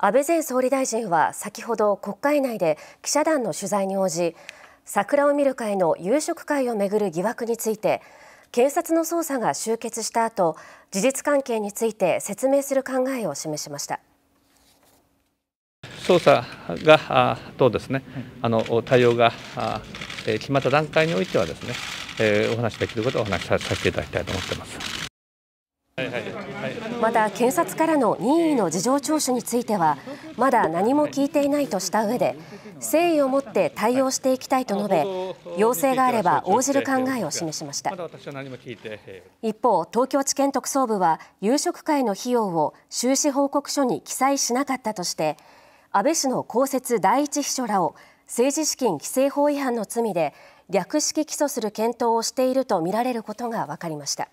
安倍前総理大臣は先ほど国会内で記者団の取材に応じ桜を見る会の夕食会をめぐる疑惑について検察の捜査が終結した後事実関係について説明する考えを示しました捜査があとですねあの対応があ決まった段階においてはですねえお話しできることをお話しさせていただきたいと思っています。また検察からの任意の事情聴取についてはまだ何も聞いていないとした上で誠意を持って対応していきたいと述べ要請があれば応じる考えを示しました一方東京地検特捜部は夕食会の費用を収支報告書に記載しなかったとして安倍氏の公設第一秘書らを政治資金規正法違反の罪で略式起訴する検討をしているとみられることが分かりました。